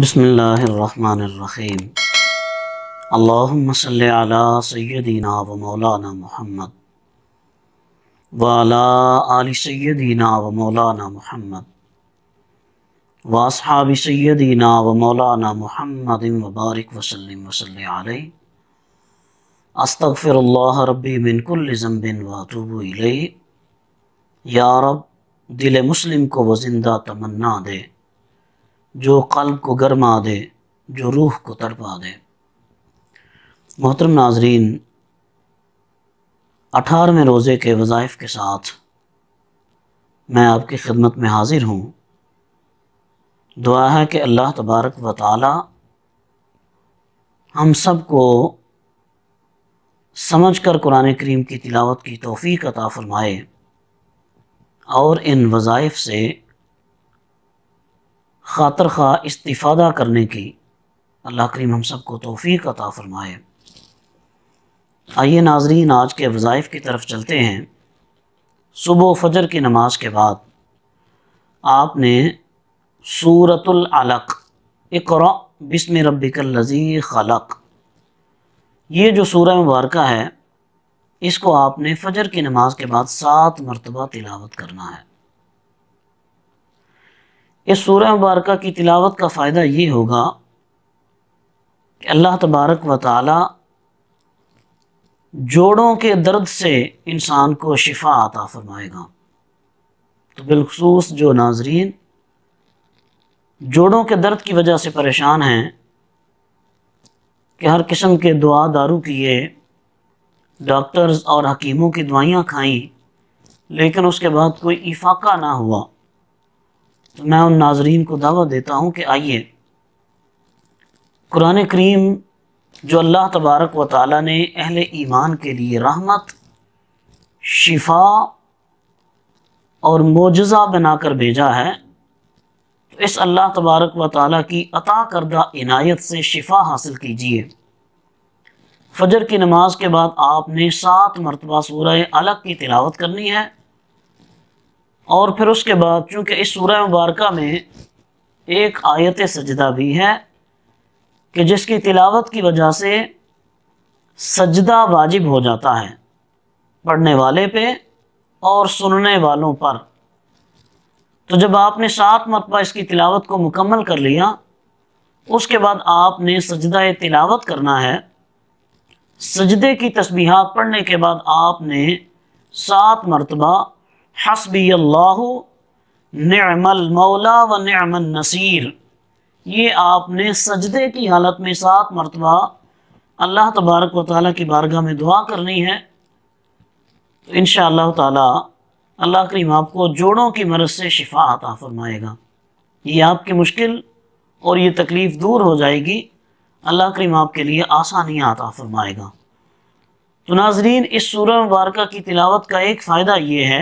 बसमीम अल्लाम सैदीना व मौलाना मोहम्मद वाला आली सैदीना व मौलाना मोहम्मद वासहाबी सैदीना व मौलाना मोहम्मद वबारक वसलम वसल अस्तफ़िर रबी बिनकुलज़म्बिन वातूब या रब दिल मुस्लिम को वजिंदा तमन्ना दे जो कल्ब को गर्मा दे जो रूह को तड़पा दे मोहतरम नाजरीन अठारहवें रोज़े के वज़ाइफ के साथ मैं आपकी खिदमत में हाजिर हूँ दुआ है कि अल्लाह तबारक व हम सब को समझ कर कुरान करीम की तिलावत की तोफ़ी अता फ़रमाए और इन वज़ाइफ से खातर खा इस्तीफ़ादा करने की अल्लाह करीम हम सब को तोफ़ी अता फ़रमाए आइए नाजरीन आज के वज़ाइफ की तरफ चलते हैं सुबह फजर की नमाज के बाद आपने सूरतुल अलक बिसम बिस्म रबिकल लजी खलक ये जो सूरह मुबारक है इसको आपने फ़जर की नमाज के बाद सात मरतबा तिलावत करना है इस सूर्य मुबारक की तिलावत का फ़ायदा ये होगा कि अल्लाह तबारक व ताली जोड़ों के दर्द से इंसान को शिफा आता फरमाएगा तो बिलखसूस जो नाजरीन जोड़ों के दर्द की वजह से परेशान हैं कि हर किस्म के दुआ दारू किए डॉक्टर्स और हकीमों की दवाइयाँ खाई लेकिन उसके बाद कोई इफाका ना हुआ मैं उन नाजरीन को दावा देता हूँ कि आइए कुरान करीम जो अल्लाह तबारक व ताली ने अहल ईमान के लिए रहमत शिफा और मोजा बनाकर भेजा है तो इस अल्लाह तबारक व ताली की अता करदा इनायत से शिफा हासिल कीजिए फजर की नमाज के बाद आपने सात मरतबा सूर्य अलग की तिलावत करनी है और फिर उसके बाद चूँकि इस सूरह मुबारक में एक आयत सजदा भी है कि जिसकी तिलावत की वजह से सजदा वाजिब हो जाता है पढ़ने वाले पे और सुनने वालों पर तो जब आपने सात मरतबा इसकी तिलावत को मुकम्मल कर लिया उसके बाद आपने सजदा तिलावत करना है सजदे की तस्बीहात पढ़ने के बाद आपने सात मरतबा हसबी अल्लाह नमल मौला व नमन नसीर ये आपने सजदे की हालत में सात मरतबा अल्लाह तबारक व ताली की बारगाह में दुआ करनी है तो इन ताला अल्लाह करीम आपको जोड़ों की मरज़ से शिफा अता फरमाएगा ये आपकी मुश्किल और ये तकलीफ़ दूर हो जाएगी अल्लाह करीम आपके लिए आसानियाँ अता फरमाएगा तो नाजरीन इस सूर मुबारक की तिलावत का एक फ़ायदा ये है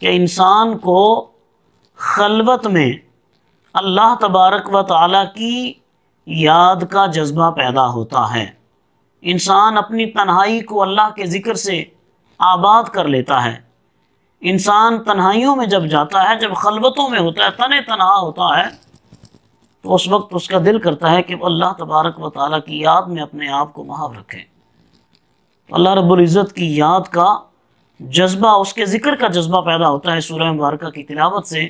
कि इंसान को खलवत में अल्लाह तबारक व ताली की याद का जज्बा पैदा होता है इंसान अपनी तन्हाई को अल्लाह के ज़िक्र से आबाद कर लेता है इंसान तन्हाइयों में जब जाता है जब खलबतों में होता है तन तनहा होता है तो उस वक्त उसका दिल करता है कि वो अल्लाह तबारक व ताली की याद में अपने आप को महाव रखें तो अल्लाह रब्ज़त की याद का जज्बा उसके ज़िक्र का जज्बा पैदा होता है सूर्य मुबारक की तिलावत से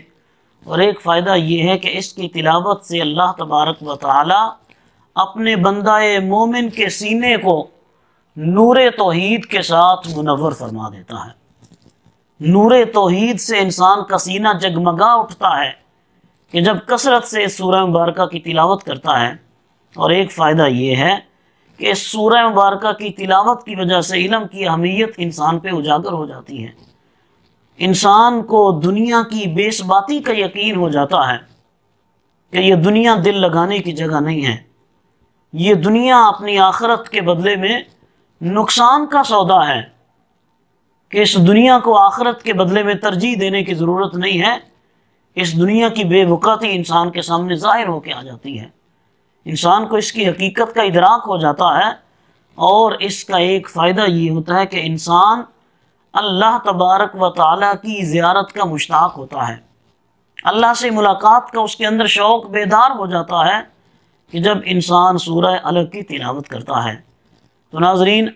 और एक फ़ायदा ये है कि इसकी तिलावत से अल्लाह तबारक व ताली अपने बंदा मोमिन के सीने को नूर तोहद के साथ मुनवर फरमा देता है नूर तोहद से इंसान का सीना जगमगा उठता है कि जब कसरत से सूर्य मुबारक की तिलावत करता है और एक फ़ायदा ये है कि सूरह मुबारक की तिलावत की वजह से इलम की अहमियत इंसान पे उजागर हो जाती है इंसान को दुनिया की बेसबाती का यकीन हो जाता है कि यह दुनिया दिल लगाने की जगह नहीं है ये दुनिया अपनी आखरत के बदले में नुकसान का सौदा है कि इस दुनिया को आखरत के बदले में तरजीह देने की ज़रूरत नहीं है इस दुनिया की बेवकती इंसान के सामने ज़ाहिर होकर आ जाती है इंसान को इसकी हकीकत का इदराक हो जाता है और इसका एक फ़ायदा ये होता है कि इंसान अल्लाह तबारक व ताली की ज़्यारत का मुश्ताक होता है अल्लाह से मुलाकात का उसके अंदर शौक़ बेदार हो जाता है कि जब इंसान सूरह अलग की तिलावत करता है तो नाजरीन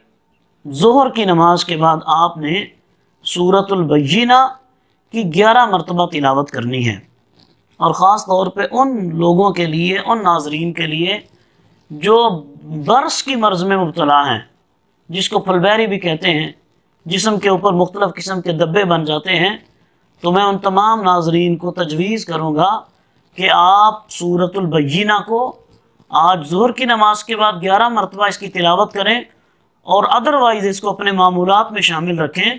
जहर की नमाज के बाद आपने सूरतुलबीना की ग्यारह मरतबा तिलावत करनी है और ख़ास तौर पे उन लोगों के लिए उन नाजरीन के लिए जो बर्स की मर्ज़ में मुबतला हैं जिसको फुलबैरी भी कहते हैं जिसम के ऊपर मुख्तलिफ़ किस्म के दब्बे बन जाते हैं तो मैं उन तमाम नाजरीन को तजवीज़ करूँगा कि आप सूरतुलबैना को आज जोहर की नमाज के बाद ग्यारह मरतबा इसकी तिलावत करें और अदरवाइज़ इसको अपने मामूल में शामिल रखें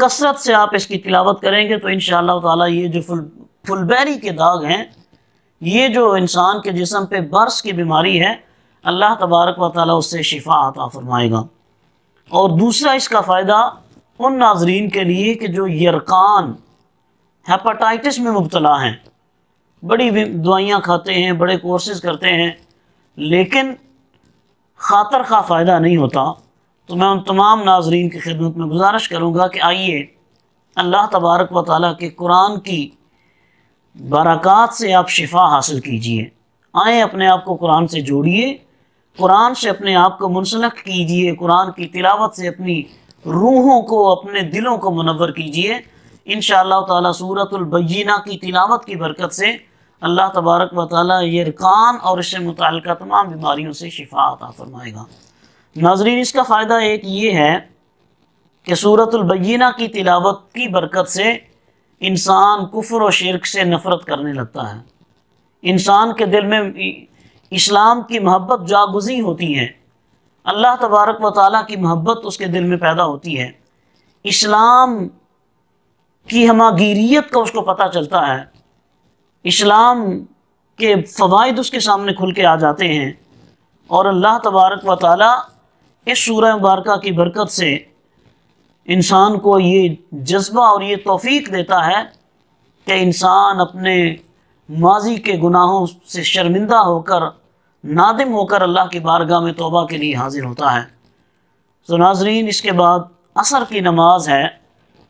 कसरत से आप इसकी तिलावत करेंगे तो इन ताला ये जो फुल फुलबेरी के दाग हैं ये जो इंसान के जिसम पे बर्स की बीमारी है अल्लाह तबारक व ताली उससे शिफा आता फरमाएगा और दूसरा इसका फ़ायदा उन नाजरीन के लिए कि जो यरकान हेपाटाइटिस में मुबतला हैं बड़ी दवाइयाँ खाते हैं बड़े कोर्सेज करते हैं लेकिन खातर खा फ़ायदा नहीं होता तो मैं उन तमाम नाजरीन की खिदमत में गुजारिश करूँगा कि आइए अल्लाह तबारक व ताली के कुरान की बरक़ात से आप शिफा हासिल कीजिए आए अपने आप को कुरान से जोड़िए कुरान से अपने आप को मुनसलक कीजिए कुरान की तिलावत से अपनी रूहों को अपने दिलों को मनवर कीजिए इन ताला सूरतुलबीना की तिलावत की बरकत से अल्लाह तबारक व ताली ये और इससे मुतल तमाम बीमारियों से शिफा अता फरमाएगा नाजरीन इसका फ़ायदा एक ये है कि सूरतुलबीना की तिलावत की बरकत से इंसान कुफर और शिरक से नफरत करने लगता है इंसान के दिल में इस्लाम की मोहब्बत जागुजी होती है अल्लाह तबारक व ताली की मोहब्बत उसके दिल में पैदा होती है इस्लाम की हमागीरीत का उसको पता चलता है इस्लाम के फ़वाद उसके सामने खुल के आ जाते हैं और अल्लाह तबारक व ताली इस सूर मुबारक की बरकत से इंसान को ये जज्बा और ये तोफ़ी देता है कि इंसान अपने माजी के गुनाहों से शर्मिंदा होकर नादिम होकर अल्लाह की बारगाह में तोबा के लिए हाजिर होता है तो नाजरीन इसके बाद असर की नमाज है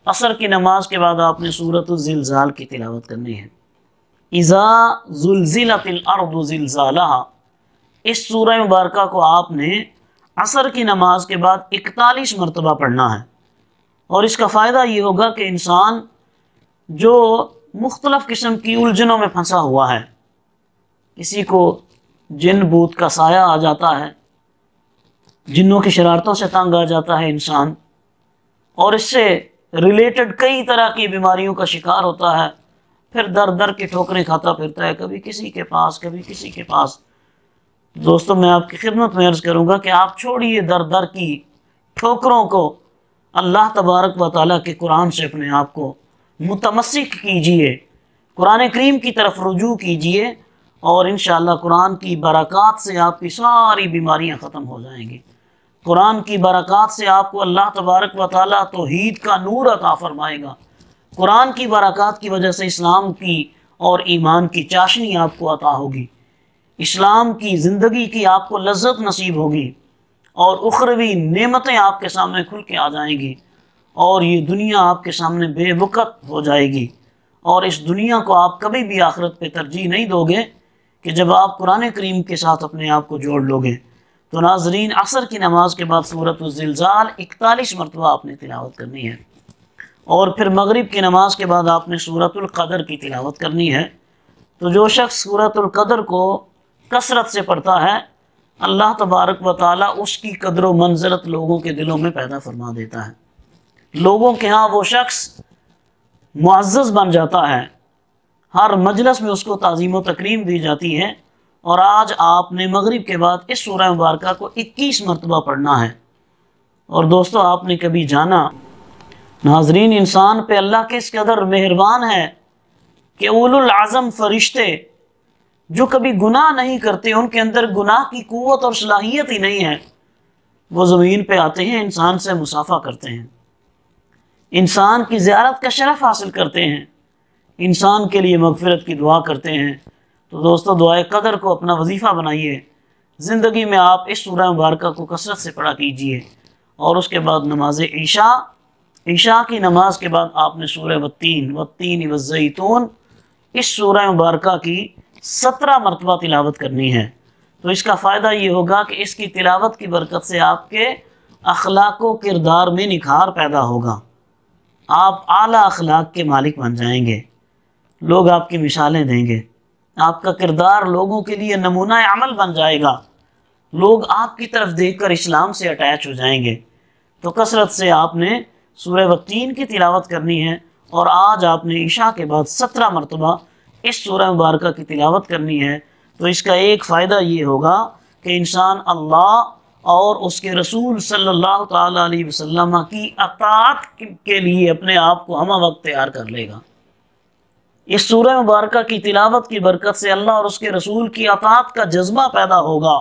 असर की नमाज के बाद आपने सूरत जिलजाल की तिलावत करनी है इज़ा इस सूरह मुबारक को आपने असर की नमाज के बाद इकतालीस मरतबा पढ़ना है और इसका फ़ायदा ये होगा कि इंसान जो मुख्तलफ़ किस्म की उलझनों में फंसा हुआ है किसी को जिन भूत का साया आ जाता है जिन्हों की शरारतों से तंग आ जाता है इंसान और इससे रिलेटेड कई तरह की बीमारियों का शिकार होता है फिर दर दर की ठोकरें खाता फिरता है कभी किसी के पास कभी किसी के पास दोस्तों मैं आपकी खिदमत में अर्ज़ करूँगा कि आप छोड़िए दर दर की ठोकरों को अल्लाह तबारक व ताली के कुरान से अपने आप को मुतमसिक कीजिए कुरान करीम की तरफ रजू कीजिए और इन कुरान की बरक़ात से आपकी सारी बीमारियाँ ख़त्म हो जाएंगी कुरान की बरक़ात से आपको अल्लाह तबारक व ताली तोहद का नूर अता फ़रमाएगा कुरान की बरक़ात की वजह से इस्लाम की और ईमान की चाशनी आपको अता होगी इस्लाम की ज़िंदगी की आपको लज्जत नसीब होगी और उखरवी नेमतें आपके सामने खुल के आ जाएंगी और ये दुनिया आपके सामने बेवकत हो जाएगी और इस दुनिया को आप कभी भी आखिरत पे तरजीह नहीं दोगे कि जब आप कुरान करीम के साथ अपने आप को जोड़ लोगे तो नाजरीन असर की नमाज के बाद सूरत जिलजाल इकतालीस मरतबा आपने तिलावत करनी है और फिर मगरिब की नमाज के बाद आपने सूरतलक़दर की तिलावत करनी है तो जो शख्स सूरतलक़दर को कसरत से पढ़ता है अल्लाह तबारक व ताली उसकी कदर व मंजरत लोगों के दिलों में पैदा फरमा देता है लोगों के यहाँ वो शख्स मुआज़ बन जाता है हर मजलस में उसको तज़ीम तक्रीम दी जाती है और आज आपने मगरिब के बाद इस शुरह मुबारक को 21 मरतबा पढ़ना है और दोस्तों आपने कभी जाना नाजरीन इंसान पे अल्लाह किस कदर मेहरबान है कि उलुल आज़म फरिश्ते जो कभी गुनाह नहीं करते उनके अंदर गुनाह की कुत और सलाहियत ही नहीं है वो ज़मीन पे आते हैं इंसान से मुसाफा करते हैं इंसान की ज्यारत का शरफ हासिल करते हैं इंसान के लिए मगफरत की दुआ करते हैं तो दोस्तों दुआ कदर को अपना वजीफ़ा बनाइए ज़िंदगी में आप इस सूरह मुबारक को कसरत से पढ़ा कीजिए और उसके बाद नमाज ईशा ईशा की नमाज के बाद आपने सूर्य वत्तीन वत्तीन वज़ैतून इस सूरह मुबारक की सत्रह मरतबा तिलावत करनी है तो इसका फ़ायदा ये होगा कि इसकी तिलावत की बरकत से आपके अखलाक किरदार में निखार पैदा होगा आप आला अखलाक के मालिक बन जाएंगे लोग आपकी मिसालें देंगे आपका किरदार लोगों के लिए नमूना अमल बन जाएगा लोग आपकी तरफ देख कर इस्लाम से अटैच हो जाएंगे तो कसरत से आपने सूर्य वक्तीन की तिलावत करनी है और आज आपने ईशा के बाद सत्रह मरतबा इस सूरह मुबारक की तिलावत करनी है तो इसका एक फ़ायदा ये होगा कि इंसान अल्लाह और उसके रसूल सल्लल्लाहु अलैहि वसल्लम की अतात के लिए अपने आप को हम वक्त तैयार कर लेगा इस सूरह मुबारक की तिलावत की बरकत से अल्लाह और उसके रसूल की अतात का जज्बा पैदा होगा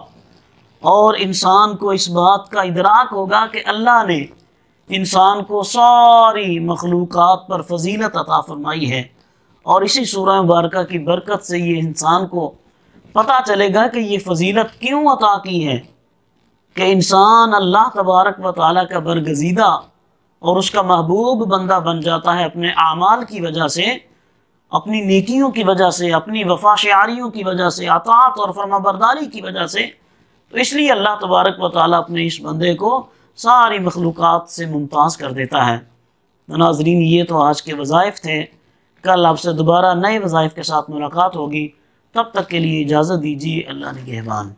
और इंसान को इस बात का इदराक होगा कि अल्लाह ने इंसान को सारी मखलूक़ात पर फजीलत अता फरमाई है और इसी सूरह मुबारक की बरकत से ये इंसान को पता चलेगा कि ये फजीलत क्यों अता की है कि इंसान अल्लाह तबारक व ताली का बरगजीदा और उसका महबूब बंदा बन जाता है अपने आमाल की वजह से अपनी नेकियों की वजह से अपनी वफा शारियों की वजह से अतात और फर्माबरदारी की वजह से तो इसलिए अल्लाह तबारक व ताली अपने इस बंदे को सारी मखलूक़ात से मुमताज़ कर देता है नाजरीन ये तो आज के वज़ाइफ थे कल आपसे दोबारा नए वज़ाइफ के साथ मुलाकात होगी तब तक के लिए इजाज़त दीजिए अल्लाह निगहबान